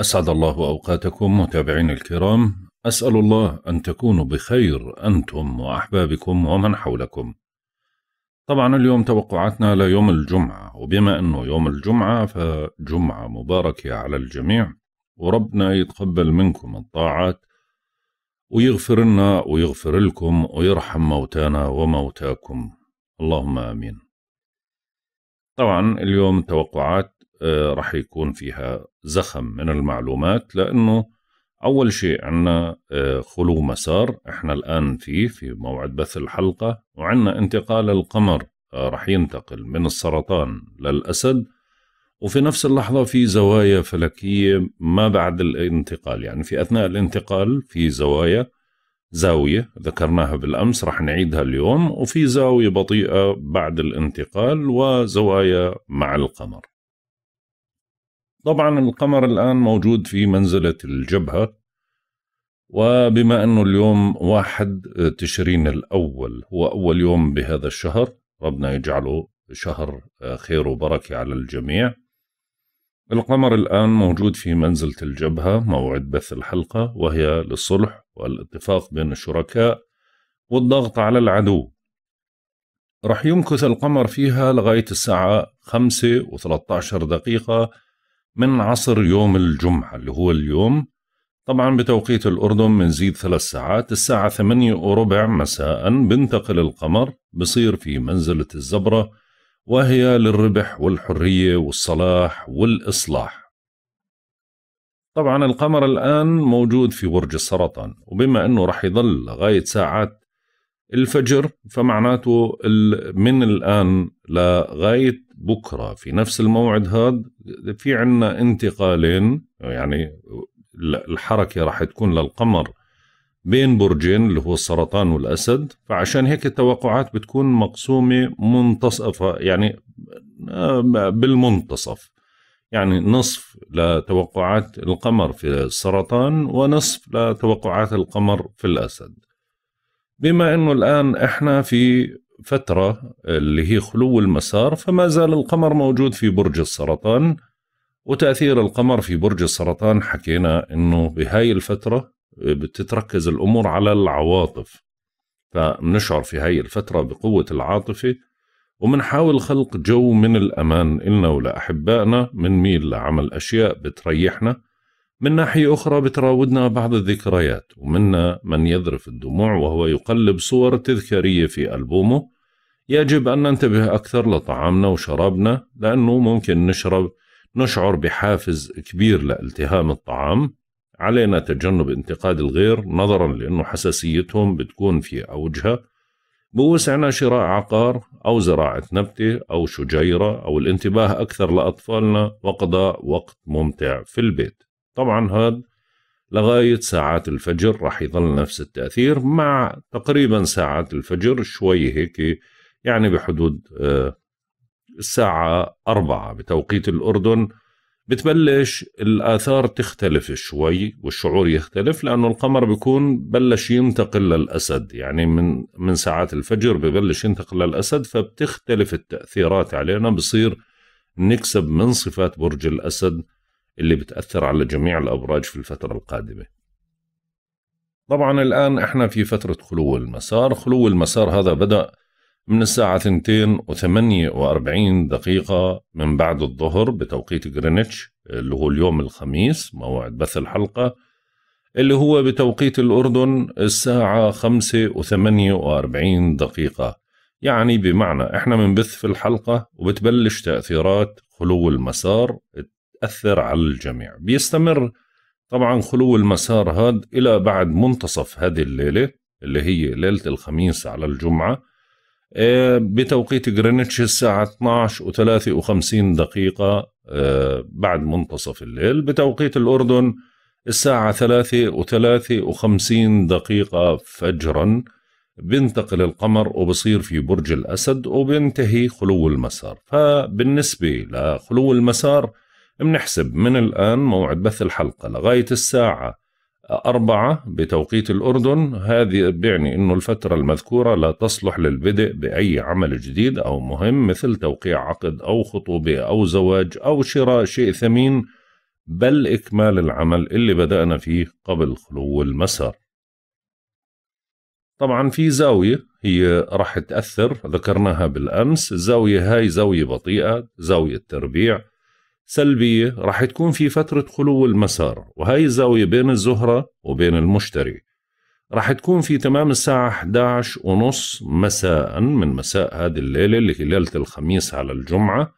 أسعد الله أوقاتكم متابعين الكرام أسأل الله أن تكونوا بخير أنتم وأحبابكم ومن حولكم طبعا اليوم توقعاتنا ليوم الجمعة وبما أنه يوم الجمعة فجمعة مباركة على الجميع وربنا يتقبل منكم الطاعات ويغفر لنا ويغفر لكم ويرحم موتانا وموتاكم اللهم آمين طبعا اليوم توقعات آه، رح يكون فيها زخم من المعلومات لأنه أول شيء عنا آه، خلو مسار إحنا الآن فيه في موعد بث الحلقة وعنا انتقال القمر آه، رح ينتقل من السرطان للأسد وفي نفس اللحظة في زوايا فلكية ما بعد الانتقال يعني في أثناء الانتقال في زوايا زاوية ذكرناها بالأمس رح نعيدها اليوم وفي زاوية بطيئة بعد الانتقال وزوايا مع القمر طبعا القمر الآن موجود في منزلة الجبهة وبما أنه اليوم واحد آه، تشرين الأول هو أول يوم بهذا الشهر ربنا يجعله شهر آه، خير وبركة على الجميع القمر الآن موجود في منزلة الجبهة موعد بث الحلقة وهي للصلح والاتفاق بين الشركاء والضغط على العدو رح يمكث القمر فيها لغاية الساعة 5 و13 دقيقة من عصر يوم الجمعة اللي هو اليوم طبعا بتوقيت الأردن بنزيد ثلاث ساعات الساعة ثمانية وربع مساء بنتقل القمر بصير في منزلة الزبرة وهي للربح والحرية والصلاح والإصلاح طبعا القمر الآن موجود في برج السرطان وبما أنه رح يضل لغاية ساعات الفجر فمعناته من الآن لغاية بكره في نفس الموعد هذا في عنا انتقالين يعني الحركه راح تكون للقمر بين برجين اللي هو السرطان والاسد فعشان هيك التوقعات بتكون مقسومه منتصفه يعني آه، بالمنتصف يعني نصف لتوقعات القمر في السرطان ونصف لتوقعات القمر في الاسد بما انه الان احنا في فترة اللي هي خلو المسار فما زال القمر موجود في برج السرطان وتأثير القمر في برج السرطان حكينا أنه بهاي الفترة بتتركز الأمور على العواطف فبنشعر في هاي الفترة بقوة العاطفة ومنحاول خلق جو من الأمان إلنا ولأحبائنا ميل لعمل أشياء بتريحنا من ناحية أخرى بتراودنا بعض الذكريات ومنا من يذرف الدموع وهو يقلب صور تذكارية في ألبومه يجب أن ننتبه أكثر لطعامنا وشرابنا لأنه ممكن نشرب نشعر بحافز كبير لالتهام الطعام علينا تجنب انتقاد الغير نظرا لأنه حساسيتهم بتكون في أوجها بوسعنا شراء عقار أو زراعة نبتة أو شجيرة أو الانتباه أكثر لأطفالنا وقضاء وقت ممتع في البيت طبعا هذا لغاية ساعات الفجر راح يظل نفس التأثير مع تقريبا ساعات الفجر شوي هيك يعني بحدود آه، الساعة أربعة بتوقيت الأردن بتبلش الآثار تختلف شوي والشعور يختلف لأنه القمر بيكون بلش ينتقل للأسد يعني من من ساعات الفجر ببلش ينتقل للأسد فبتختلف التأثيرات علينا بصير نكسب من صفات برج الأسد اللي بتأثر على جميع الأبراج في الفترة القادمة طبعا الآن احنا في فترة خلو المسار خلو المسار هذا بدأ من الساعة 248 دقيقة من بعد الظهر بتوقيت غرينتش اللي هو اليوم الخميس موعد بث الحلقة اللي هو بتوقيت الأردن الساعة 548 دقيقة يعني بمعنى احنا بنبث في الحلقة وبتبلش تأثيرات خلو المسار بتأثر على الجميع بيستمر طبعا خلو المسار هذا إلى بعد منتصف هذه الليلة اللي هي ليلة الخميس على الجمعة آه، بتوقيت جرينتش الساعة 12 و 53 دقيقة آه، بعد منتصف الليل بتوقيت الأردن الساعة 3 و 53 دقيقة فجرا بينتقل القمر وبصير في برج الأسد وبينتهي خلو المسار فبالنسبة لخلو المسار بنحسب من الآن موعد بث الحلقة لغاية الساعة أربعة بتوقيت الأردن هذه بيعني أنه الفترة المذكورة لا تصلح للبدء بأي عمل جديد أو مهم مثل توقيع عقد أو خطوبة أو زواج أو شراء شيء ثمين بل إكمال العمل اللي بدأنا فيه قبل خلو المسار طبعا في زاوية هي راح تأثر ذكرناها بالأمس الزاوية هاي زاوية بطيئة زاوية تربيع سلبية راح تكون في فترة خلو المسار وهي الزاوية بين الزهرة وبين المشتري راح تكون في تمام الساعة 11 ونص مساء من مساء هذه الليلة اللي هي ليلة الخميس على الجمعة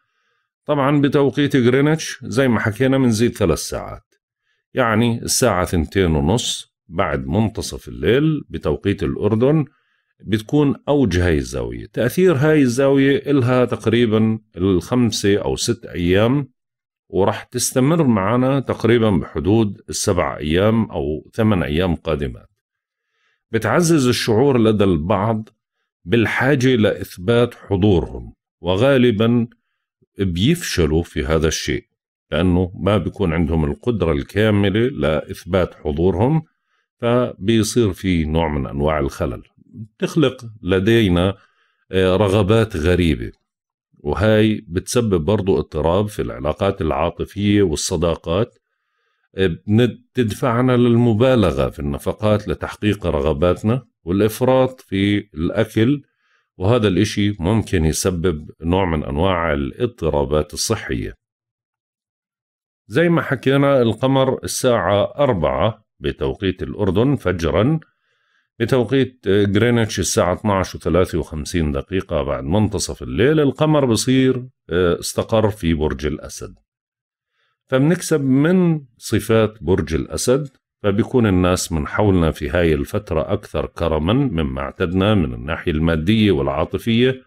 طبعا بتوقيت غرينتش زي ما حكينا بنزيد ثلاث ساعات يعني الساعة ثنتين ونص بعد منتصف الليل بتوقيت الأردن بتكون أوج هاي الزاوية تأثير هاي الزاوية إلها تقريبا الخمسة أو ست أيام وراح تستمر معنا تقريبا بحدود السبع أيام أو ثمان أيام قادمات بتعزز الشعور لدى البعض بالحاجة لإثبات حضورهم وغالبا بيفشلوا في هذا الشيء لأنه ما بيكون عندهم القدرة الكاملة لإثبات حضورهم فبيصير في نوع من أنواع الخلل تخلق لدينا آه، رغبات غريبة وهاي بتسبب برضو اضطراب في العلاقات العاطفية والصداقات آه، تدفعنا للمبالغة في النفقات لتحقيق رغباتنا والإفراط في الأكل وهذا الإشي ممكن يسبب نوع من أنواع الاضطرابات الصحية زي ما حكينا القمر الساعة أربعة بتوقيت الأردن فجرا بتوقيت جرينتش آه، الساعة 12 و53 دقيقة بعد منتصف الليل القمر بصير آه، استقر في برج الأسد فبنكسب من صفات برج الأسد فبيكون الناس من حولنا في هاي الفترة أكثر كرما مما اعتدنا من الناحية المادية والعاطفية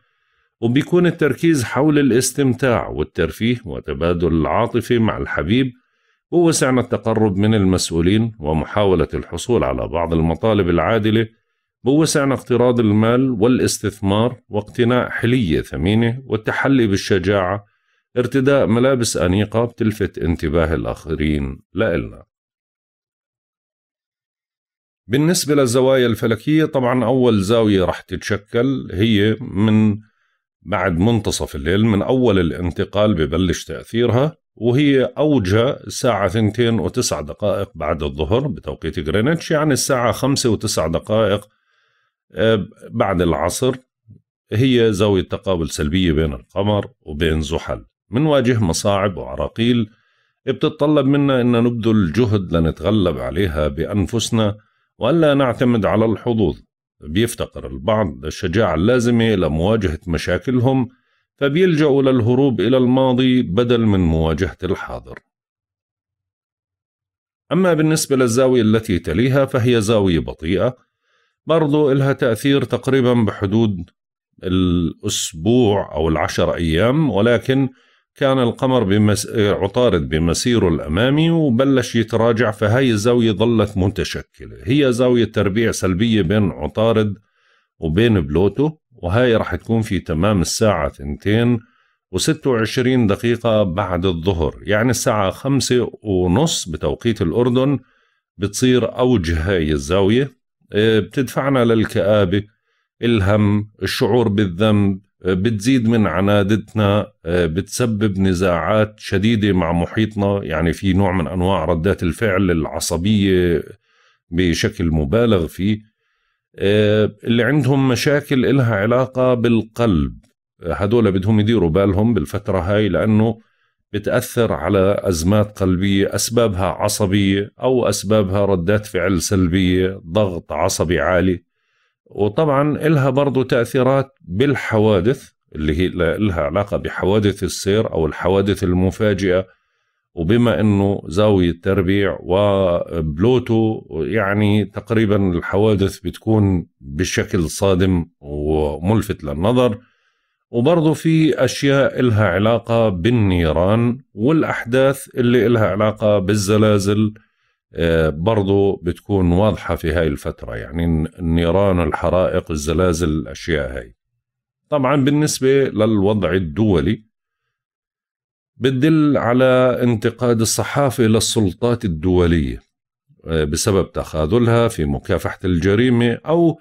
وبيكون التركيز حول الاستمتاع والترفيه وتبادل العاطفة مع الحبيب ووسعنا التقرب من المسؤولين ومحاولة الحصول على بعض المطالب العادلة ووسعنا اقتراض المال والاستثمار واقتناء حلية ثمينة والتحلي بالشجاعة ارتداء ملابس أنيقة بتلفت انتباه الآخرين لإلنا بالنسبة للزوايا الفلكية طبعا أول زاوية رح تتشكل هي من بعد منتصف الليل من أول الانتقال ببلش تأثيرها وهي أوجها الساعة 2 و9 دقائق بعد الظهر بتوقيت غرينتش يعني الساعة 5 و9 دقائق آه، بعد العصر هي زاوية تقابل سلبية بين القمر وبين زحل منواجه مصاعب وعراقيل بتتطلب منا أن نبذل جهد لنتغلب عليها بأنفسنا وألا نعتمد على الحظوظ بيفتقر البعض للشجاعة اللازمة لمواجهة مشاكلهم فبيلجأوا للهروب إلى الماضي بدل من مواجهة الحاضر أما بالنسبة للزاوية التي تليها فهي زاوية بطيئة برضو إلها تأثير تقريبا بحدود الأسبوع أو العشر أيام ولكن كان القمر بمس... عطارد بمسيره الأمامي وبلش يتراجع فهي الزاوية ظلت متشكلة هي زاوية تربيع سلبية بين عطارد وبين بلوتو وهي رح تكون في تمام الساعة تنتين و26 دقيقة بعد الظهر يعني الساعة خمسة ونص بتوقيت الأردن بتصير أوجه هاي الزاوية آه، بتدفعنا للكآبة الهم الشعور بالذنب آه، بتزيد من عنادتنا آه، بتسبب نزاعات شديدة مع محيطنا يعني في نوع من أنواع ردات الفعل العصبية بشكل مبالغ فيه آه، اللي عندهم مشاكل إلها علاقة بالقلب هدول بدهم يديروا بالهم بالفترة هاي لأنه بتأثر على أزمات قلبية أسبابها عصبية أو أسبابها ردات فعل سلبية ضغط عصبي عالي وطبعا إلها برضو تأثيرات بالحوادث اللي هي لها علاقة بحوادث السير أو الحوادث المفاجئة وبما انه زاويه تربيع وبلوتو يعني تقريبا الحوادث بتكون بشكل صادم وملفت للنظر وبرضه في اشياء إلها علاقه بالنيران والاحداث اللي إلها علاقه بالزلازل آه، برضه بتكون واضحه في هاي الفتره يعني النيران الحرائق الزلازل الاشياء هاي طبعا بالنسبه للوضع الدولي بتدل على انتقاد الصحافة للسلطات الدولية آه، بسبب تخاذلها في مكافحة الجريمة أو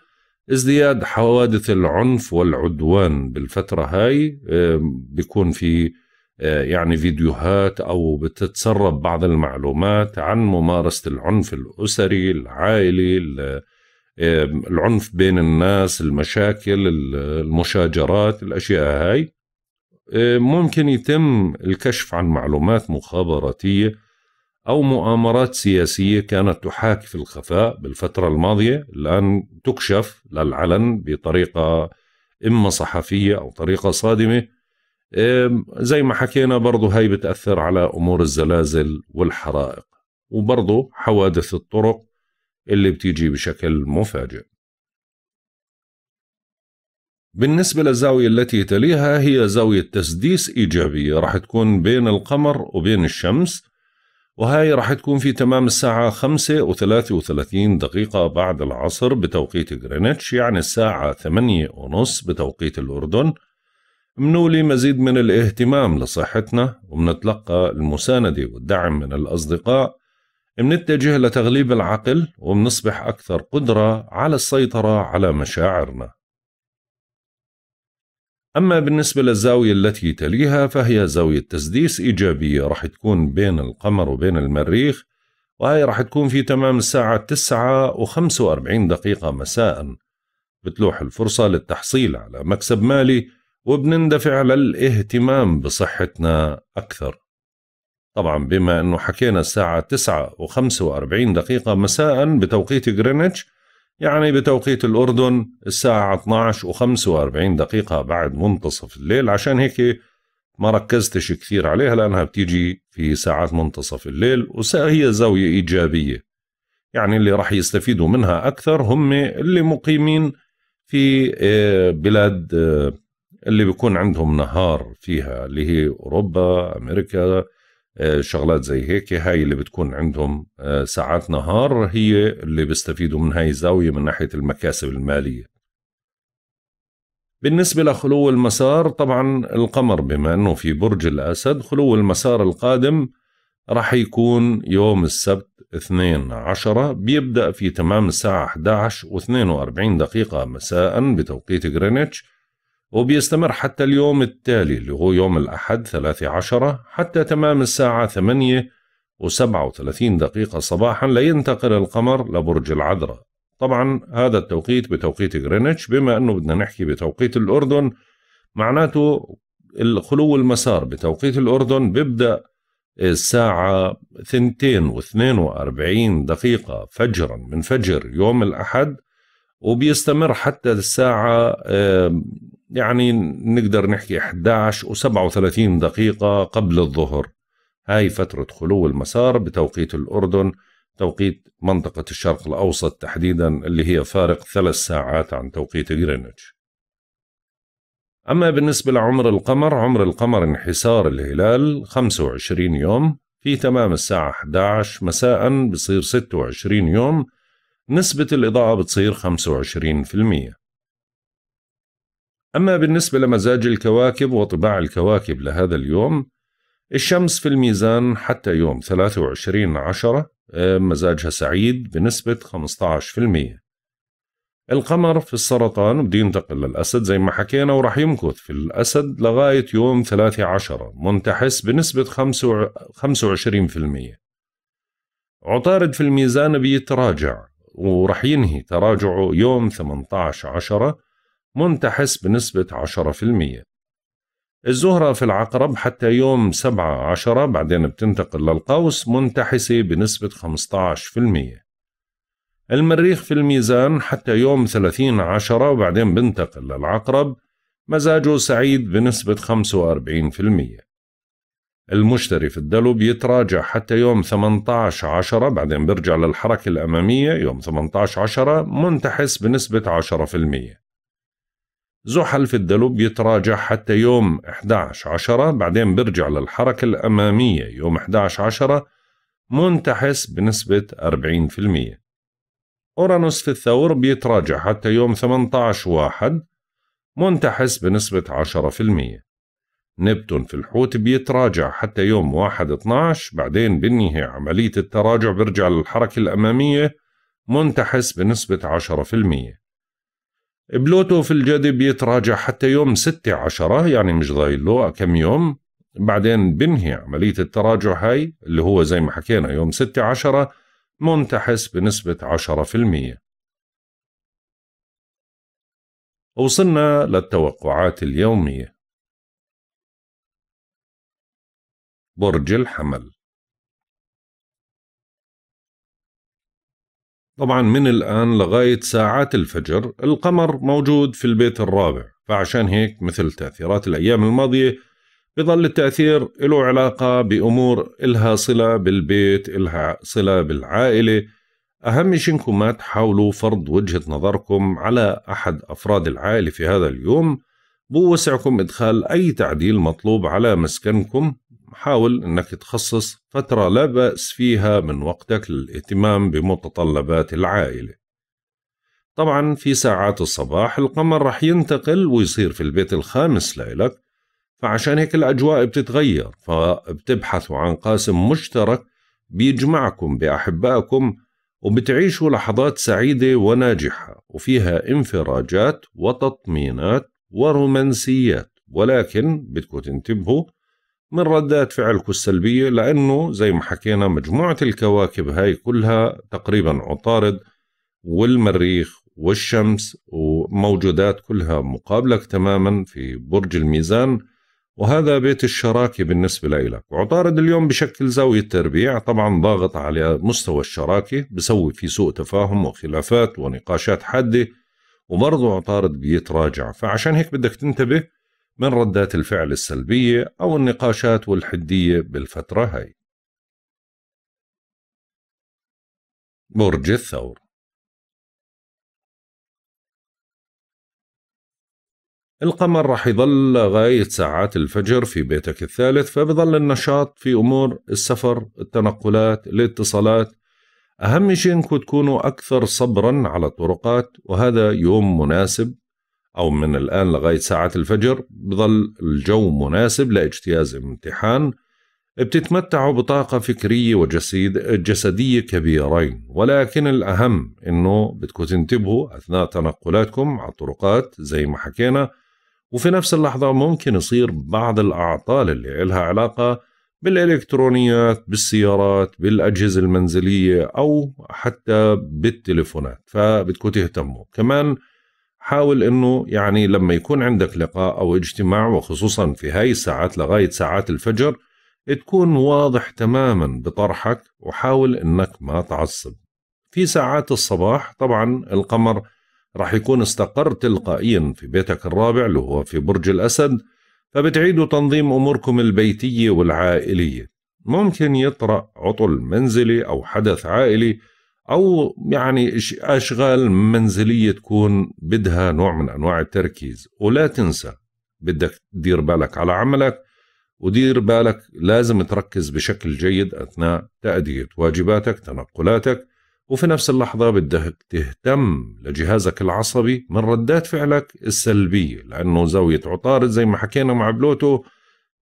ازدياد حوادث العنف والعدوان بالفترة هاي آه، بيكون في آه، يعني فيديوهات أو بتتسرب بعض المعلومات عن ممارسة العنف الأسري العائلي العنف بين الناس المشاكل المشاجرات الأشياء هاي ممكن يتم الكشف عن معلومات مخابراتية أو مؤامرات سياسية كانت تحاك في الخفاء بالفترة الماضية الآن تكشف للعلن بطريقة إما صحفية أو طريقة صادمة زي ما حكينا برضو هاي بتأثر على أمور الزلازل والحرائق وبرضو حوادث الطرق اللي بتيجي بشكل مفاجئ بالنسبة للزاوية التي تليها هي زاوية تسديس إيجابية راح تكون بين القمر وبين الشمس وهاي راح تكون في تمام الساعة 5 و 33 دقيقة بعد العصر بتوقيت غرينتش يعني الساعة 8 ونص بتوقيت الأردن منولي مزيد من الاهتمام لصحتنا ومنتلقى المساندة والدعم من الأصدقاء منتجه لتغليب العقل ومنصبح أكثر قدرة على السيطرة على مشاعرنا أما بالنسبة للزاوية التي تليها فهي زاوية تسديس إيجابية راح تكون بين القمر وبين المريخ وهي راح تكون في تمام الساعة 9 و 45 دقيقة مساء بتلوح الفرصة للتحصيل على مكسب مالي وبنندفع للاهتمام بصحتنا أكثر طبعا بما أنه حكينا الساعة 9 و 45 دقيقة مساء بتوقيت غرينتش يعني بتوقيت الأردن الساعة 12 و45 دقيقة بعد منتصف الليل عشان هيك ما ركزتش كثير عليها لأنها بتيجي في ساعات منتصف الليل وهي زاوية إيجابية يعني اللي راح يستفيدوا منها أكثر هم اللي مقيمين في آه، بلاد آه، اللي بيكون عندهم نهار فيها اللي هي أوروبا أمريكا آه، شغلات زي هيك هاي اللي بتكون عندهم آه، ساعات نهار هي اللي بيستفيدوا من هاي الزاوية من ناحية المكاسب المالية بالنسبة لخلو المسار طبعا القمر بما أنه في برج الأسد خلو المسار القادم راح يكون يوم السبت اثنين عشرة بيبدأ في تمام الساعة 11 و42 دقيقة مساء بتوقيت غرينتش وبيستمر حتى اليوم التالي اللي هو يوم الأحد عشرة حتى تمام الساعة 8 و37 دقيقة صباحا لينتقل القمر لبرج العذراء طبعا هذا التوقيت بتوقيت غرينتش بما أنه بدنا نحكي بتوقيت الأردن معناته الخلو المسار بتوقيت الأردن بيبدأ الساعة 2 و42 دقيقة فجرا من فجر يوم الأحد وبيستمر حتى الساعة يعني نقدر نحكي 11 و37 دقيقة قبل الظهر هاي فترة خلو المسار بتوقيت الأردن توقيت منطقة الشرق الأوسط تحديدا اللي هي فارق ثلاث ساعات عن توقيت غرينتش أما بالنسبة لعمر القمر عمر القمر انحسار الهلال 25 يوم في تمام الساعة 11 مساء بصير 26 يوم نسبة الإضاءة بتصير 25% أما بالنسبة لمزاج الكواكب وطباع الكواكب لهذا اليوم الشمس في الميزان حتى يوم 23 عشرة آه، مزاجها سعيد بنسبة 15% القمر في السرطان بده ينتقل للأسد زي ما حكينا وراح يمكث في الأسد لغاية يوم 13 عشرة منتحس بنسبة 25% عطارد في الميزان بيتراجع وراح ينهي تراجعه يوم 18 عشرة منتحس بنسبة 10% الزهرة في العقرب حتى يوم 7 عشرة بعدين بتنتقل للقوس منتحسة بنسبة 15% المريخ في الميزان حتى يوم 30 عشرة وبعدين بنتقل للعقرب مزاجه سعيد بنسبة 45% المشتري في الدلو بيتراجع حتى يوم 18 عشرة بعدين بيرجع للحركة الأمامية يوم 18 عشرة منتحس بنسبة 10% زحل في الدلو بيتراجع حتى يوم 11 عشرة بعدين بيرجع للحركة الأمامية يوم 11 عشرة منتحس بنسبة 40% أورانوس في الثور بيتراجع حتى يوم 18 واحد منتحس بنسبة 10% نبتون في الحوت بيتراجع حتى يوم 1 12 بعدين بينهي عملية التراجع بيرجع للحركة الأمامية منتحس بنسبة 10% بلوتو في الجدي بيتراجع حتى يوم 6 10 يعني مش ضايل له كم يوم بعدين بنهي عملية التراجع هاي اللي هو زي ما حكينا يوم 6 10 منتحس بنسبة 10% وصلنا للتوقعات اليوميه برج الحمل طبعا من الآن لغاية ساعات الفجر القمر موجود في البيت الرابع فعشان هيك مثل تأثيرات الأيام الماضية بظل التأثير له علاقة بأمور إلها صلة بالبيت إلها صلة بالعائلة أهم شيء إنكم ما تحاولوا فرض وجهة نظركم على أحد أفراد العائلة في هذا اليوم بوسعكم إدخال أي تعديل مطلوب على مسكنكم حاول أنك تخصص فترة لا بأس فيها من وقتك للاهتمام بمتطلبات العائلة طبعا في ساعات الصباح القمر رح ينتقل ويصير في البيت الخامس لإلك فعشان هيك الأجواء بتتغير فبتبحثوا عن قاسم مشترك بيجمعكم بأحبائكم وبتعيشوا لحظات سعيدة وناجحة وفيها انفراجات وتطمينات ورومانسيات ولكن بدكم تنتبهوا من ردات فعلكم السلبية لأنه زي ما حكينا مجموعة الكواكب هاي كلها تقريبا عطارد والمريخ والشمس وموجودات كلها مقابلك تماما في برج الميزان وهذا بيت الشراكة بالنسبة لإلك وعطارد اليوم بشكل زاوية تربيع طبعا ضاغط على مستوى الشراكة بسوي في سوء تفاهم وخلافات ونقاشات حادة وبرضه عطارد بيتراجع فعشان هيك بدك تنتبه من ردات الفعل السلبية أو النقاشات والحدية بالفترة هاي برج الثور القمر رح يظل لغاية ساعات الفجر في بيتك الثالث فبظل النشاط في أمور السفر التنقلات الاتصالات أهم شيء أنكم تكونوا أكثر صبرا على الطرقات وهذا يوم مناسب أو من الآن لغاية ساعة الفجر بظل الجو مناسب لاجتياز امتحان بتتمتعوا بطاقة فكرية وجسد جسدية كبيرين ولكن الأهم إنه بدكم تنتبهوا أثناء تنقلاتكم على الطرقات زي ما حكينا وفي نفس اللحظة ممكن يصير بعض الأعطال اللي إلها علاقة بالإلكترونيات بالسيارات بالأجهزة المنزلية أو حتى بالتليفونات فبدكم تهتموا كمان حاول انه يعني لما يكون عندك لقاء او اجتماع وخصوصا في هاي الساعات لغايه ساعات الفجر تكون واضح تماما بطرحك وحاول انك ما تعصب. في ساعات الصباح طبعا القمر راح يكون استقر تلقائيا في بيتك الرابع اللي هو في برج الاسد فبتعيدوا تنظيم اموركم البيتيه والعائليه. ممكن يطرأ عطل منزلي او حدث عائلي او يعني اشغال منزليه تكون بدها نوع من انواع التركيز ولا تنسى بدك تدير بالك على عملك ودير بالك لازم تركز بشكل جيد اثناء تاديه واجباتك تنقلاتك وفي نفس اللحظه بدك تهتم لجهازك العصبي من ردات فعلك السلبيه لانه زاويه عطارد زي ما حكينا مع بلوتو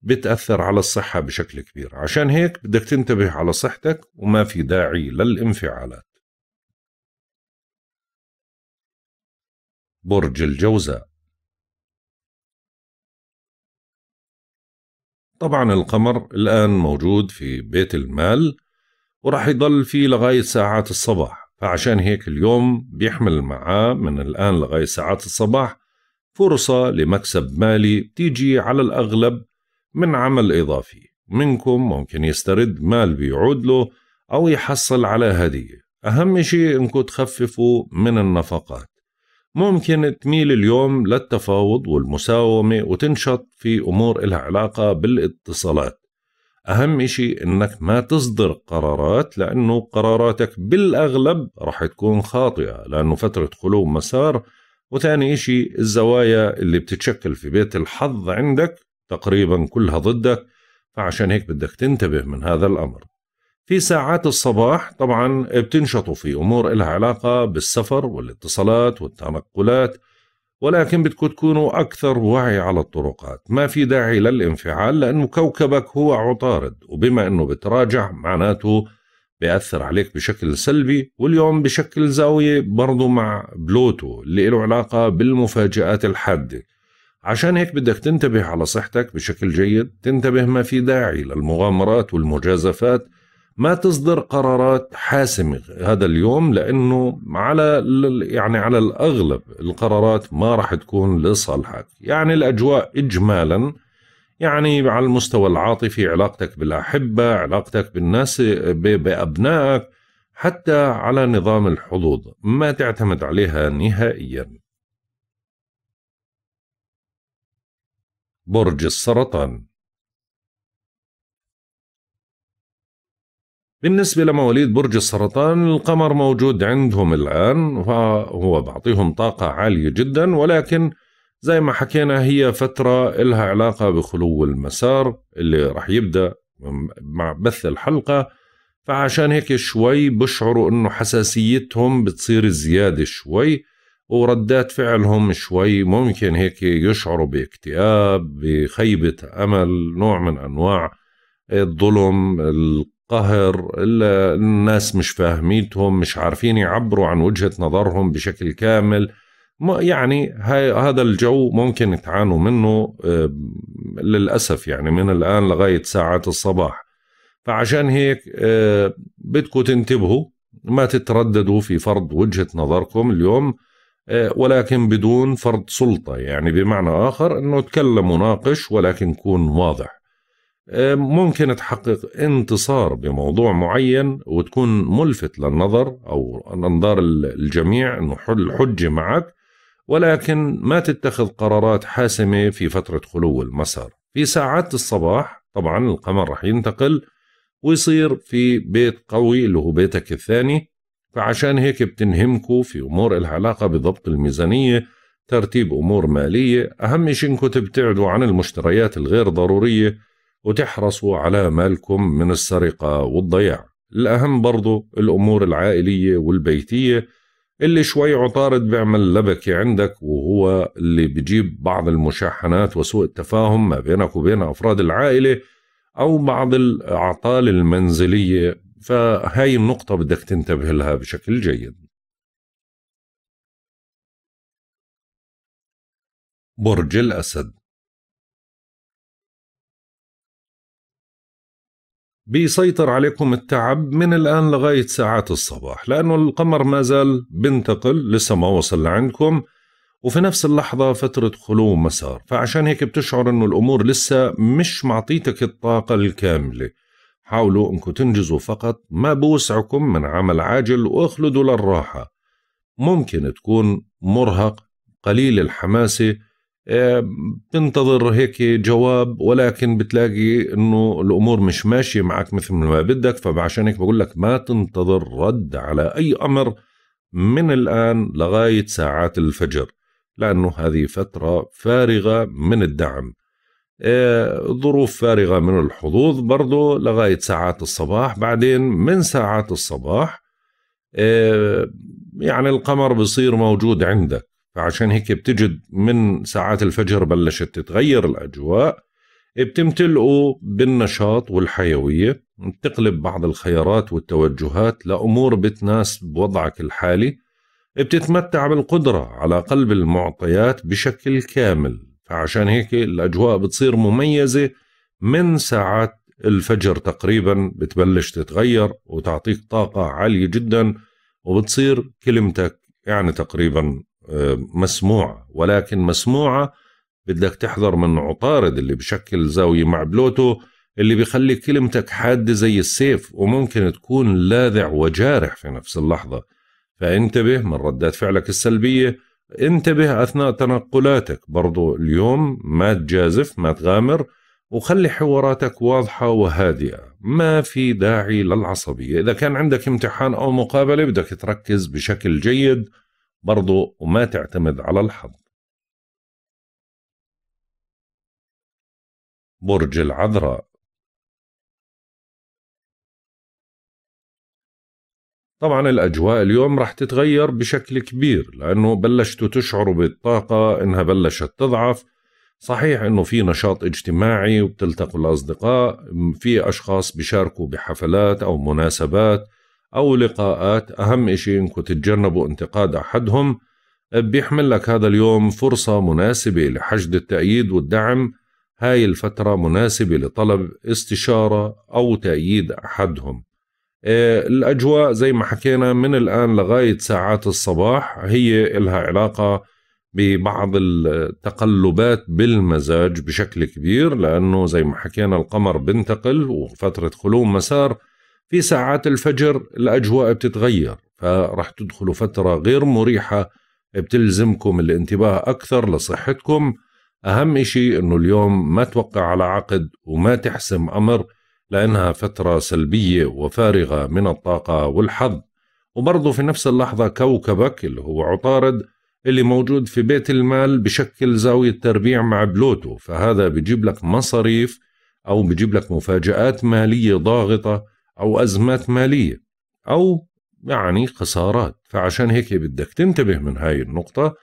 بتأثر على الصحة بشكل كبير عشان هيك بدك تنتبه على صحتك وما في داعي للانفعالات برج الجوزاء طبعا القمر الآن موجود في بيت المال وراح يضل فيه لغاية ساعات الصباح فعشان هيك اليوم بيحمل معاه من الآن لغاية ساعات الصباح فرصة لمكسب مالي تيجي على الأغلب من عمل إضافي منكم ممكن يسترد مال بيعود له أو يحصل على هدية أهم شيء إنكم تخففوا من النفقات ممكن تميل اليوم للتفاوض والمساومة وتنشط في أمور إلها علاقة بالاتصالات أهم إشي إنك ما تصدر قرارات لأنه قراراتك بالأغلب رح تكون خاطئة لأنه فترة خلو مسار وثاني إشي الزوايا اللي بتتشكل في بيت الحظ عندك تقريبا كلها ضدك فعشان هيك بدك تنتبه من هذا الأمر في ساعات الصباح طبعا بتنشطوا في أمور إلها علاقة بالسفر والاتصالات والتنقلات ولكن بدكم تكونوا أكثر وعي على الطرقات ما في داعي للانفعال لأنه كوكبك هو عطارد وبما أنه بتراجع معناته بيأثر عليك بشكل سلبي واليوم بشكل زاوية برضو مع بلوتو اللي له علاقة بالمفاجآت الحادة عشان هيك بدك تنتبه على صحتك بشكل جيد تنتبه ما في داعي للمغامرات والمجازفات ما تصدر قرارات حاسمه هذا اليوم لانه على يعني على الاغلب القرارات ما راح تكون لصالحك، يعني الاجواء اجمالا يعني على المستوى العاطفي علاقتك بالاحبه، علاقتك بالناس بابنائك، حتى على نظام الحظوظ ما تعتمد عليها نهائيا. برج السرطان بالنسبة لمواليد برج السرطان القمر موجود عندهم الآن فهو بعطيهم طاقة عالية جدا ولكن زي ما حكينا هي فترة إلها علاقة بخلو المسار اللي رح يبدأ مع بث الحلقة فعشان هيك شوي بشعروا إنه حساسيتهم بتصير زيادة شوي وردات فعلهم شوي ممكن هيك يشعروا باكتئاب بخيبة أمل نوع من أنواع الظلم قهر الناس مش فاهميتهم مش عارفين يعبروا عن وجهة نظرهم بشكل كامل يعني هذا الجو ممكن تعانوا منه آه، للأسف يعني من الآن لغاية ساعات الصباح فعشان هيك آه، بدكم تنتبهوا ما تترددوا في فرض وجهة نظركم اليوم آه، ولكن بدون فرض سلطة يعني بمعنى آخر أنه تكلم وناقش ولكن كون واضح آه، ممكن تحقق انتصار بموضوع معين وتكون ملفت للنظر او انظار الجميع انه الحجه معك ولكن ما تتخذ قرارات حاسمه في فتره خلو المسار في ساعات الصباح طبعا القمر رح ينتقل ويصير في بيت قوي اللي هو بيتك الثاني فعشان هيك بتنهمكوا في امور لها علاقه بضبط الميزانيه ترتيب امور ماليه اهم شيء انكم تبتعدوا عن المشتريات الغير ضروريه وتحرصوا على مالكم من السرقة والضياع الأهم برضو الأمور العائلية والبيتية اللي شوي عطارد بيعمل لبكة عندك وهو اللي بجيب بعض المشاحنات وسوء التفاهم ما بينك وبين أفراد العائلة أو بعض الأعطال المنزلية فهاي النقطة بدك تنتبه لها بشكل جيد برج الأسد بيسيطر عليكم التعب من الآن لغاية ساعات الصباح لأنه القمر ما زال بنتقل لسه ما وصل لعندكم وفي نفس اللحظة فترة خلو مسار فعشان هيك بتشعر أنه الأمور لسه مش معطيتك الطاقة الكاملة حاولوا أنكم تنجزوا فقط ما بوسعكم من عمل عاجل واخلدوا للراحة ممكن تكون مرهق قليل الحماسة بتنتظر هيك جواب ولكن بتلاقي انه الامور مش ماشيه معك مثل ما بدك فعشان هيك بقول لك ما تنتظر رد على اي امر من الان لغايه ساعات الفجر لانه هذه فتره فارغه من الدعم آه، ظروف فارغه من الحظوظ برضه لغايه ساعات الصباح بعدين من ساعات الصباح آه، يعني القمر بصير موجود عندك فعشان هيك بتجد من ساعات الفجر بلشت تتغير الأجواء بتمتلئوا بالنشاط والحيوية بتقلب بعض الخيارات والتوجهات لأمور بتناسب وضعك الحالي بتتمتع بالقدرة على قلب المعطيات بشكل كامل فعشان هيك الأجواء بتصير مميزة من ساعات الفجر تقريبا بتبلش تتغير وتعطيك طاقة عالية جدا وبتصير كلمتك يعني تقريبا مسموع ولكن مسموعة بدك تحذر من عطارد اللي بشكل زاوية مع بلوتو اللي بيخلي كلمتك حادة زي السيف وممكن تكون لاذع وجارح في نفس اللحظة فانتبه من ردات فعلك السلبية انتبه أثناء تنقلاتك برضو اليوم ما تجازف ما تغامر وخلي حواراتك واضحة وهادئة ما في داعي للعصبية إذا كان عندك امتحان أو مقابلة بدك تركز بشكل جيد برضه وما تعتمد على الحظ برج العذراء طبعا الأجواء اليوم رح تتغير بشكل كبير لأنه بلشتوا تشعروا بالطاقة إنها بلشت تضعف صحيح إنه في نشاط اجتماعي وبتلتقوا الأصدقاء في أشخاص بيشاركوا بحفلات أو مناسبات أو لقاءات أهم شيء إنكم تتجنبوا انتقاد أحدهم بيحمل لك هذا اليوم فرصة مناسبة لحشد التأييد والدعم هاي الفترة مناسبة لطلب استشارة أو تأييد أحدهم آه، الأجواء زي ما حكينا من الآن لغاية ساعات الصباح هي إلها علاقة ببعض التقلبات بالمزاج بشكل كبير لأنه زي ما حكينا القمر بنتقل وفترة خلو مسار في ساعات الفجر الأجواء بتتغير فرح تدخلوا فترة غير مريحة بتلزمكم الانتباه أكثر لصحتكم أهم إشي أنه اليوم ما توقع على عقد وما تحسم أمر لأنها فترة سلبية وفارغة من الطاقة والحظ وبرضه في نفس اللحظة كوكبك اللي هو عطارد اللي موجود في بيت المال بشكل زاوية تربيع مع بلوتو فهذا بجيب لك مصاريف أو بجيب لك مفاجآت مالية ضاغطة أو أزمات مالية أو يعني خسارات فعشان هيك بدك تنتبه من هاي النقطة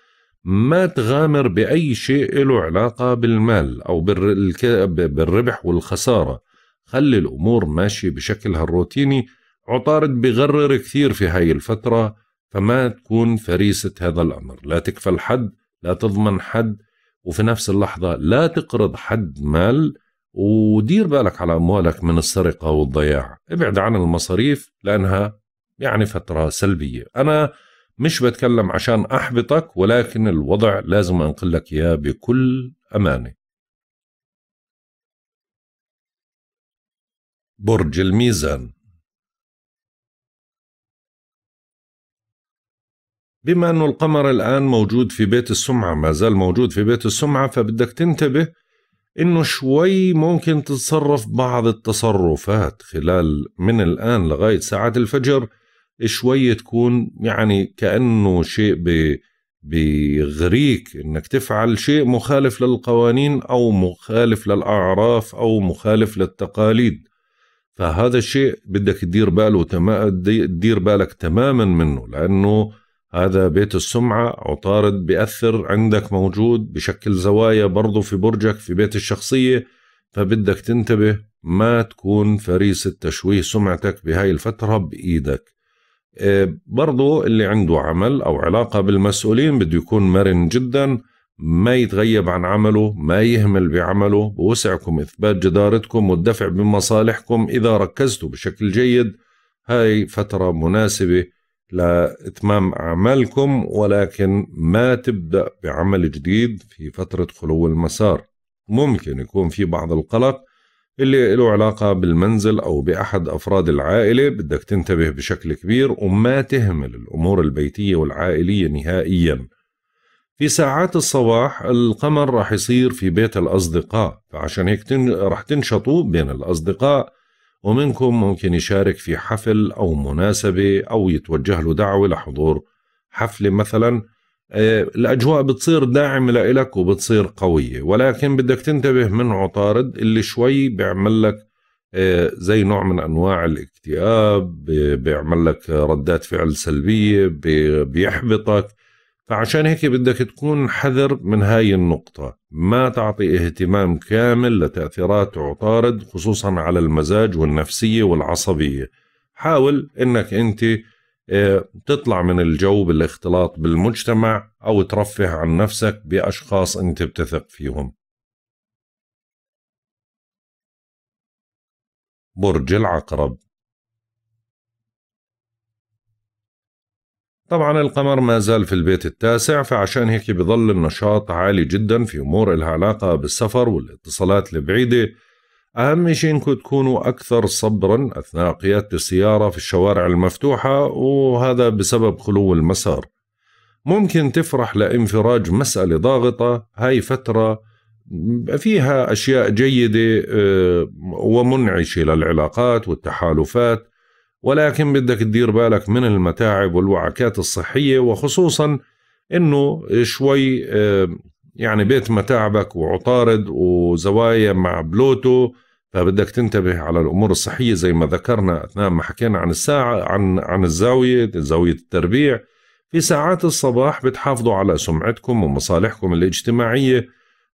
ما تغامر بأي شيء له علاقة بالمال أو بالربح والخسارة خلي الأمور ماشية بشكلها الروتيني عطارد بغرر كثير في هاي الفترة فما تكون فريسة هذا الأمر لا تكفل حد لا تضمن حد وفي نفس اللحظة لا تقرض حد مال ودير بالك على أموالك من السرقة والضياع ابعد عن المصاريف لأنها يعني فترة سلبية أنا مش بتكلم عشان أحبطك ولكن الوضع لازم أنقلك إياه بكل أمانة برج الميزان بما أنه القمر الآن موجود في بيت السمعة ما زال موجود في بيت السمعة فبدك تنتبه انه شوي ممكن تتصرف بعض التصرفات خلال من الان لغايه ساعات الفجر شوي تكون يعني كانه شيء بغريك بيغريك انك تفعل شيء مخالف للقوانين او مخالف للاعراف او مخالف للتقاليد فهذا الشيء بدك تدير باله تما... تدير بالك تماما منه لانه هذا بيت السمعة عطارد بيأثر عندك موجود بشكل زوايا برضو في برجك في بيت الشخصية فبدك تنتبه ما تكون فريسة تشويه سمعتك بهاي الفترة بإيدك آه، برضو اللي عنده عمل أو علاقة بالمسؤولين بده يكون مرن جدا ما يتغيب عن عمله ما يهمل بعمله بوسعكم إثبات جدارتكم والدفع بمصالحكم إذا ركزتوا بشكل جيد هاي فترة مناسبة لاتمام اعمالكم ولكن ما تبدا بعمل جديد في فتره خلو المسار ممكن يكون في بعض القلق اللي له علاقه بالمنزل او باحد افراد العائله بدك تنتبه بشكل كبير وما تهمل الامور البيتيه والعائليه نهائيا في ساعات الصباح القمر راح يصير في بيت الأصدقاء فعشان هيك راح تنشطوا بين الأصدقاء ومنكم ممكن يشارك في حفل أو مناسبة أو يتوجه له دعوة لحضور حفلة مثلا آه، الأجواء بتصير داعمة لإلك وبتصير قوية ولكن بدك تنتبه من عطارد اللي شوي بيعمل لك آه، زي نوع من أنواع الاكتئاب بيعمل لك ردات فعل سلبية بيحبطك فعشان هيك بدك تكون حذر من هاي النقطة ما تعطي اهتمام كامل لتأثيرات عطارد خصوصا على المزاج والنفسية والعصبية حاول انك انت آه، تطلع من الجو بالاختلاط بالمجتمع أو ترفه عن نفسك بأشخاص أنت بتثق فيهم برج العقرب طبعا القمر ما زال في البيت التاسع فعشان هيك بظل النشاط عالي جدا في أمور إلها علاقة بالسفر والاتصالات البعيدة أهم شيء إنكم تكونوا أكثر صبرا أثناء قيادة السيارة في الشوارع المفتوحة وهذا بسبب خلو المسار ممكن تفرح لانفراج مسألة ضاغطة هاي فترة فيها أشياء جيدة آه، ومنعشة للعلاقات والتحالفات ولكن بدك تدير بالك من المتاعب والوعكات الصحية وخصوصا انه شوي يعني بيت متاعبك وعطارد وزوايا مع بلوتو فبدك تنتبه على الامور الصحيه زي ما ذكرنا اثناء ما حكينا عن الساعه عن عن الزاويه زاويه التربيع في ساعات الصباح بتحافظوا على سمعتكم ومصالحكم الاجتماعيه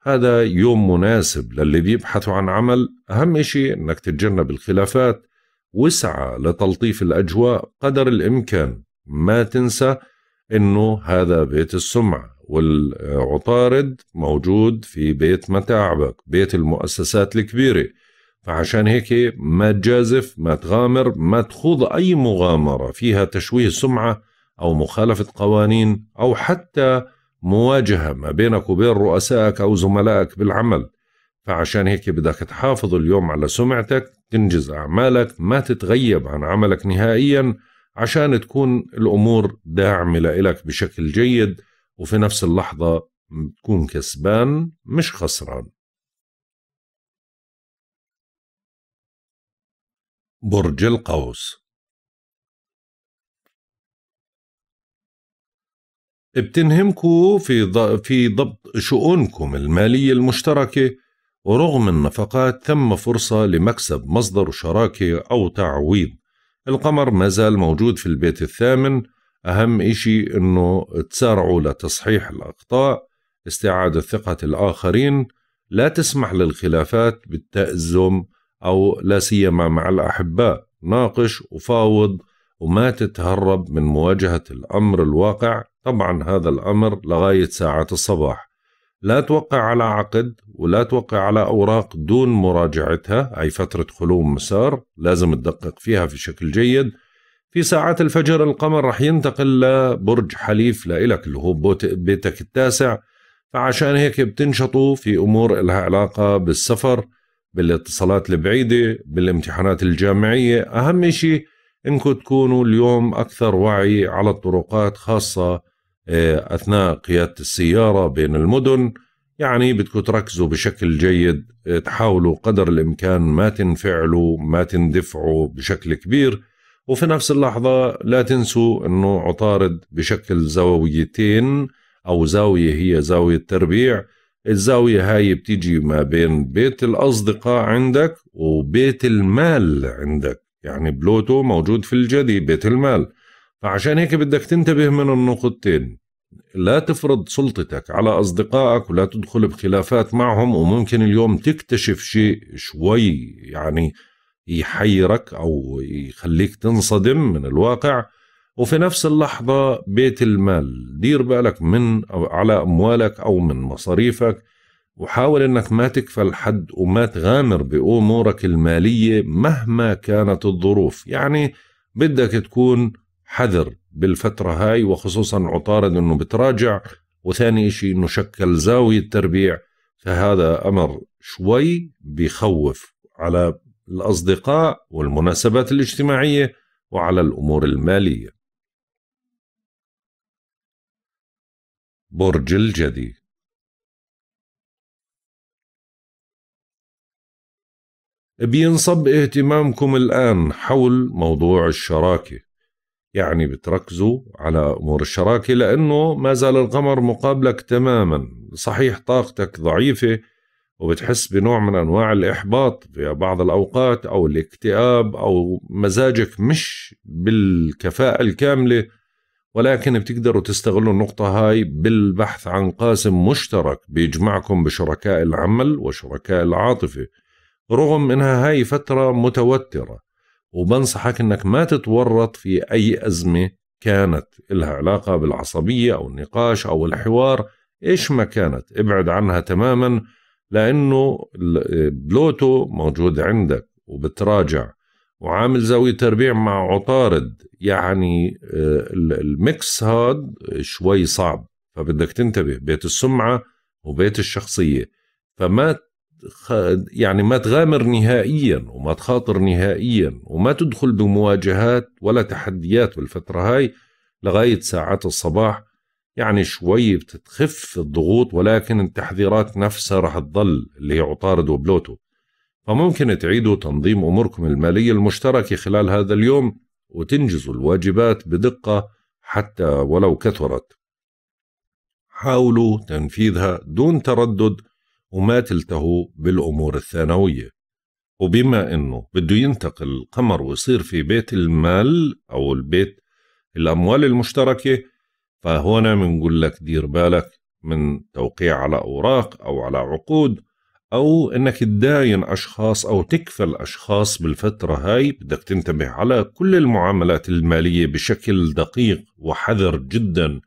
هذا يوم مناسب للي بيبحثوا عن عمل أهم شيء أنك تتجنب الخلافات وسعى لتلطيف الأجواء قدر الإمكان ما تنسى أنه هذا بيت السمعة والعطارد موجود في بيت متاعبك بيت المؤسسات الكبيرة فعشان هيك ما تجازف ما تغامر ما تخوض أي مغامرة فيها تشويه سمعة أو مخالفة قوانين أو حتى مواجهة ما بينك وبين رؤسائك أو زملائك بالعمل فعشان هيك بدك تحافظ اليوم على سمعتك تنجز أعمالك ما تتغيب عن عملك نهائيا عشان تكون الأمور داعمة لك بشكل جيد وفي نفس اللحظة تكون كسبان مش خسران برج القوس بتنهمكوا في في ضبط شؤونكم المالية المشتركة ورغم النفقات تم فرصة لمكسب مصدر شراكة أو تعويض القمر ما زال موجود في البيت الثامن أهم إشي أنه تسارعوا لتصحيح الأخطاء استعادة ثقة الآخرين لا تسمح للخلافات بالتأزم أو لا سيما مع الأحباء ناقش وفاوض وما تتهرب من مواجهة الأمر الواقع طبعا هذا الأمر لغاية ساعة الصباح لا توقع على عقد ولا توقع على أوراق دون مراجعتها أي فترة خلو مسار لازم تدقق فيها في شكل جيد في ساعات الفجر القمر رح ينتقل لبرج حليف لإلك اللي هو بيتك التاسع فعشان هيك بتنشطوا في أمور لها علاقة بالسفر بالاتصالات البعيدة بالامتحانات الجامعية أهم شيء إنكم تكونوا اليوم أكثر وعي على الطرقات خاصة آه، اثناء قياده السياره بين المدن يعني بدكم تركزوا بشكل جيد آه، تحاولوا قدر الامكان ما تنفعلوا ما تندفعوا بشكل كبير وفي نفس اللحظه لا تنسوا انه عطارد بشكل زاويتين او زاويه هي زاويه تربيع الزاوية هاي بتيجي ما بين بيت الأصدقاء عندك وبيت المال عندك يعني بلوتو موجود في الجدي بيت المال فعشان هيك بدك تنتبه من النقطتين لا تفرض سلطتك على أصدقائك ولا تدخل بخلافات معهم وممكن اليوم تكتشف شيء شوي يعني يحيرك أو يخليك تنصدم من الواقع وفي نفس اللحظة بيت المال دير بالك من على أموالك أو من مصاريفك وحاول أنك ما تكفل حد وما تغامر بأمورك المالية مهما كانت الظروف يعني بدك تكون حذر بالفترة هاي وخصوصا عطارد أنه بتراجع وثاني إشي أنه شكل زاوية تربيع فهذا أمر شوي بخوف على الأصدقاء والمناسبات الاجتماعية وعلى الأمور المالية برج الجدي بينصب اهتمامكم الآن حول موضوع الشراكة يعني بتركزوا على امور الشراكه لانه ما زال القمر مقابلك تماما صحيح طاقتك ضعيفه وبتحس بنوع من انواع الاحباط في بعض الاوقات او الاكتئاب او مزاجك مش بالكفاءه الكامله ولكن بتقدروا تستغلوا النقطة هاي بالبحث عن قاسم مشترك بيجمعكم بشركاء العمل وشركاء العاطفة رغم انها هاي فترة متوترة وبنصحك انك ما تتورط في اي ازمه كانت لها علاقه بالعصبيه او النقاش او الحوار ايش ما كانت ابعد عنها تماما لانه بلوتو موجود عندك وبتراجع وعامل زاوية تربيع مع عطارد يعني آه، الميكس هاد شوي صعب فبدك تنتبه بيت السمعة وبيت الشخصية فما يعني ما تغامر نهائيا وما تخاطر نهائيا وما تدخل بمواجهات ولا تحديات بالفترة هاي لغاية ساعات الصباح يعني شوي بتتخف الضغوط ولكن التحذيرات نفسها راح تضل اللي هي عطارد وبلوتو فممكن تعيدوا تنظيم أموركم المالية المشتركة خلال هذا اليوم وتنجزوا الواجبات بدقة حتى ولو كثرت حاولوا تنفيذها دون تردد وما تلتهوا بالأمور الثانوية وبما أنه بده ينتقل القمر ويصير في بيت المال أو البيت الأموال المشتركة فهنا بنقول لك دير بالك من توقيع على أوراق أو على عقود أو أنك تداين أشخاص أو تكفل أشخاص بالفترة هاي بدك تنتبه على كل المعاملات المالية بشكل دقيق وحذر جدا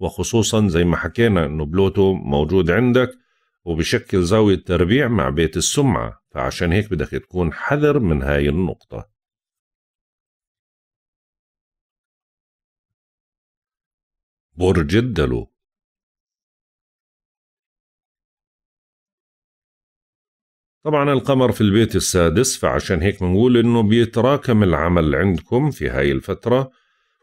وخصوصا زي ما حكينا أنه بلوتو موجود عندك وبشكل زاوية تربيع مع بيت السمعة فعشان هيك بدك تكون حذر من هاي النقطة برج الدلو طبعا القمر في البيت السادس فعشان هيك بنقول انه بيتراكم العمل عندكم في هاي الفترة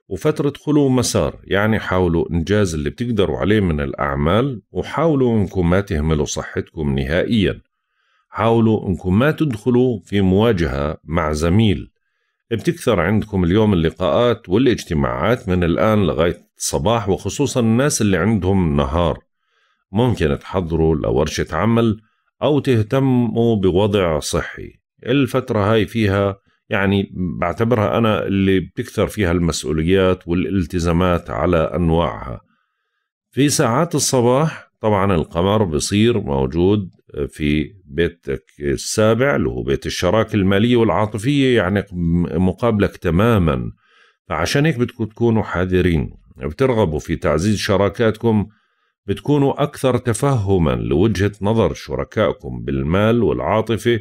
وفترة خلو مسار يعني حاولوا إنجاز اللي بتقدروا عليه من الأعمال وحاولوا إنكم ما تهملوا صحتكم نهائيا حاولوا إنكم ما تدخلوا في مواجهة مع زميل بتكثر عندكم اليوم اللقاءات والاجتماعات من الآن لغاية الصباح وخصوصا الناس اللي عندهم نهار ممكن تحضروا لورشة عمل أو تهتموا بوضع صحي الفترة هاي فيها يعني بعتبرها أنا اللي بتكثر فيها المسؤوليات والالتزامات على أنواعها في ساعات الصباح طبعا القمر بصير موجود في بيتك السابع اللي هو بيت الشراكة المالية والعاطفية يعني مقابلك تماما فعشان هيك بدكم تكونوا حذرين بترغبوا في تعزيز شراكاتكم بتكونوا أكثر تفهما لوجهة نظر شركائكم بالمال والعاطفة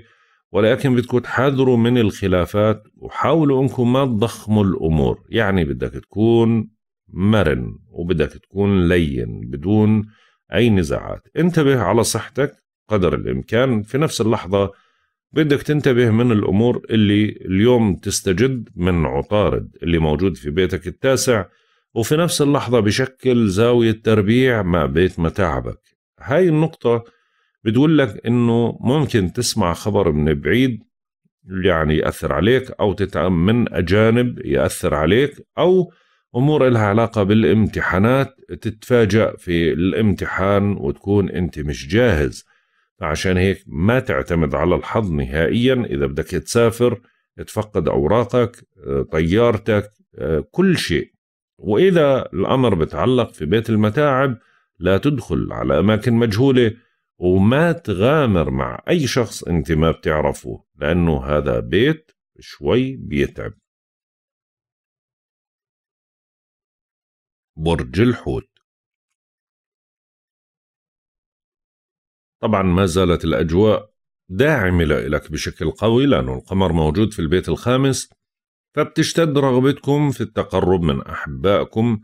ولكن بدكم تحذروا من الخلافات وحاولوا انكم ما تضخموا الامور يعني بدك تكون مرن وبدك تكون لين بدون اي نزاعات انتبه على صحتك قدر الامكان في نفس اللحظه بدك تنتبه من الامور اللي اليوم تستجد من عطارد اللي موجود في بيتك التاسع وفي نفس اللحظه بشكل زاويه تربيع مع بيت متاعبك هاي النقطه بتقول لك انه ممكن تسمع خبر من بعيد يعني يأثر عليك أو تتعامل من أجانب يأثر عليك أو أمور لها علاقة بالامتحانات تتفاجأ في الامتحان وتكون أنت مش جاهز فعشان هيك ما تعتمد على الحظ نهائيا إذا بدك تسافر تفقد أوراقك طيارتك كل شيء وإذا الأمر بتعلق في بيت المتاعب لا تدخل على أماكن مجهولة وما تغامر مع أي شخص أنت ما بتعرفه لأنه هذا بيت شوي بيتعب برج الحوت طبعا ما زالت الأجواء داعمة لإلك بشكل قوي لأنه القمر موجود في البيت الخامس فبتشتد رغبتكم في التقرب من أحبائكم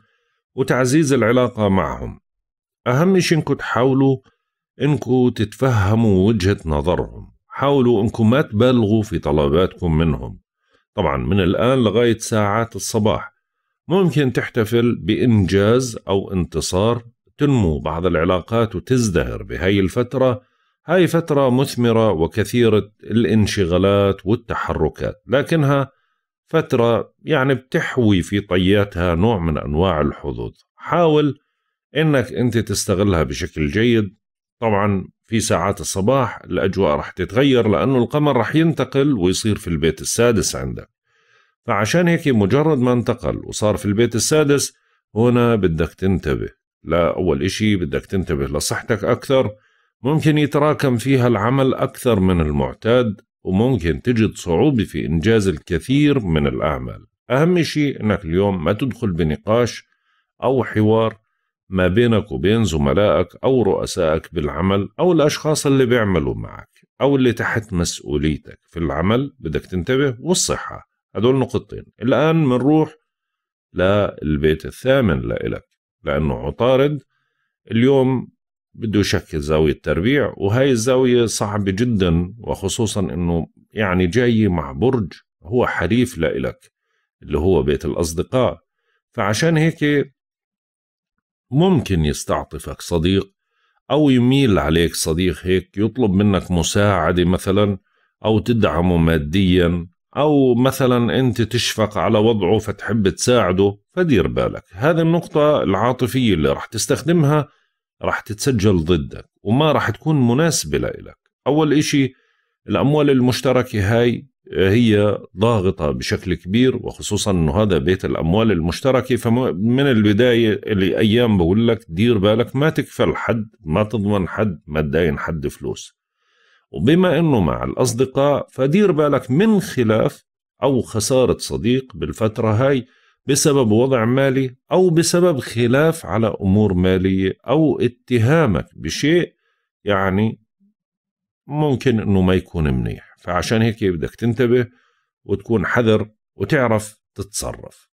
وتعزيز العلاقة معهم أهم شيء إنكم تحاولوا انكم تتفهموا وجهة نظرهم حاولوا انكم ما تبالغوا في طلباتكم منهم طبعا من الآن لغاية ساعات الصباح ممكن تحتفل بإنجاز أو انتصار تنمو بعض العلاقات وتزدهر بهاي الفترة هاي فترة مثمرة وكثيرة الانشغالات والتحركات لكنها فترة يعني بتحوي في طياتها نوع من أنواع الحظوظ حاول انك انت تستغلها بشكل جيد طبعا في ساعات الصباح الأجواء راح تتغير لأنه القمر راح ينتقل ويصير في البيت السادس عندك فعشان هيك مجرد ما انتقل وصار في البيت السادس هنا بدك تنتبه لا أول إشي بدك تنتبه لصحتك أكثر ممكن يتراكم فيها العمل أكثر من المعتاد وممكن تجد صعوبة في إنجاز الكثير من الأعمال أهم شيء أنك اليوم ما تدخل بنقاش أو حوار ما بينك وبين زملائك أو رؤسائك بالعمل أو الأشخاص اللي بيعملوا معك أو اللي تحت مسؤوليتك في العمل بدك تنتبه والصحة هدول نقطتين الآن بنروح للبيت الثامن لإلك لأنه عطارد اليوم بده يشكل زاوية تربيع وهاي الزاوية صعبة جدا وخصوصا أنه يعني جاي مع برج هو حليف لإلك اللي هو بيت الأصدقاء فعشان هيك ممكن يستعطفك صديق أو يميل عليك صديق هيك يطلب منك مساعدة مثلا أو تدعمه ماديا أو مثلا أنت تشفق على وضعه فتحب تساعده فدير بالك هذه النقطة العاطفية اللي رح تستخدمها رح تتسجل ضدك وما رح تكون مناسبة لإلك أول إشي الأموال المشتركة هاي هي ضاغطة بشكل كبير وخصوصا أنه هذا بيت الأموال المشتركة فمن البداية اللي أيام بقول لك دير بالك ما تكفل حد ما تضمن حد ما تداين حد فلوس وبما أنه مع الأصدقاء فدير بالك من خلاف أو خسارة صديق بالفترة هاي بسبب وضع مالي أو بسبب خلاف على أمور مالية أو اتهامك بشيء يعني ممكن أنه ما يكون منيح فعشان هيك بدك تنتبه وتكون حذر وتعرف تتصرف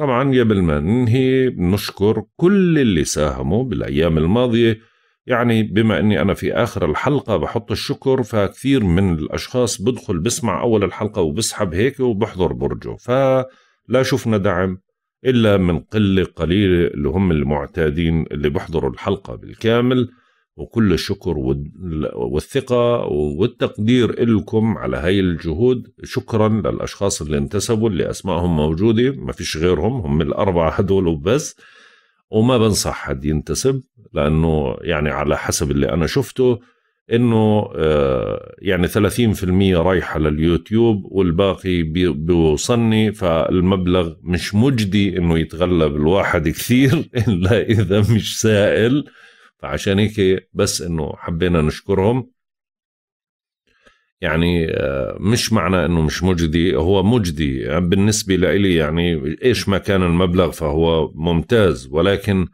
طبعا قبل ما ننهي بنشكر كل اللي ساهموا بالأيام الماضية يعني بما أني أنا في آخر الحلقة بحط الشكر فكثير من الأشخاص بدخل بسمع أول الحلقة وبسحب هيك وبحضر برجه فلا شفنا دعم إلا من قلة قليلة اللي هم المعتادين اللي بحضروا الحلقة بالكامل وكل الشكر والثقة والتقدير إلكم على هاي الجهود شكرا للأشخاص اللي انتسبوا اللي أسمائهم موجودة ما فيش غيرهم هم الأربعة هدول وبس وما بنصح حد ينتسب لأنه يعني على حسب اللي أنا شفته انه آه، يعني 30% رايحه لليوتيوب والباقي بيوصلني فالمبلغ مش مجدي انه يتغلب الواحد كثير الا اذا مش سائل فعشان هيك بس انه حبينا نشكرهم يعني آه، مش معنى انه مش مجدي هو مجدي يعني بالنسبه لإلي يعني ايش ما كان المبلغ فهو ممتاز ولكن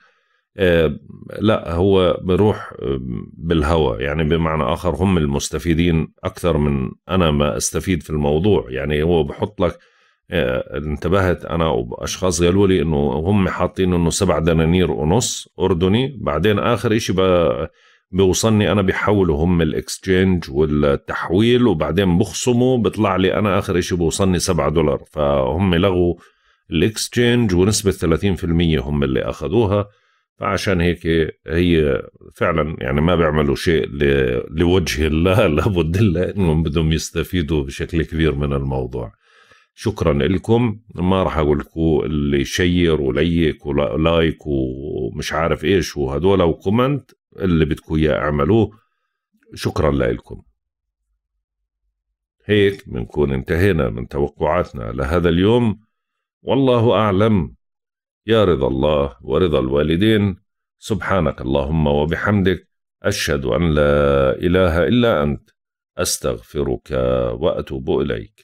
آه، لا هو بروح بالهوى يعني بمعنى اخر هم المستفيدين اكثر من انا ما استفيد في الموضوع يعني هو بحط لك آه، انتبهت انا واشخاص قالوا لي انه هم حاطين انه سبع دنانير ونص اردني بعدين اخر شيء بوصلني انا بيحولوا هم الاكسشينج والتحويل وبعدين بخصموا بيطلع لي انا اخر شيء بوصلني 7 دولار فهم لغوا الاكسشينج ونسبه 30% هم اللي اخذوها فعشان هيك هي فعلا يعني ما بيعملوا شيء لوجه الله لابد الا انهم بدهم يستفيدوا بشكل كبير من الموضوع شكرا لكم ما راح اقول لكم اللي شير وليك ولايك ومش عارف ايش وهدول وكومنت اللي بدكم اياه اعملوه شكرا لكم هيك بنكون انتهينا من توقعاتنا لهذا اليوم والله اعلم يا رضا الله ورضا الوالدين سبحانك اللهم وبحمدك أشهد أن لا إله إلا أنت أستغفرك وأتوب إليك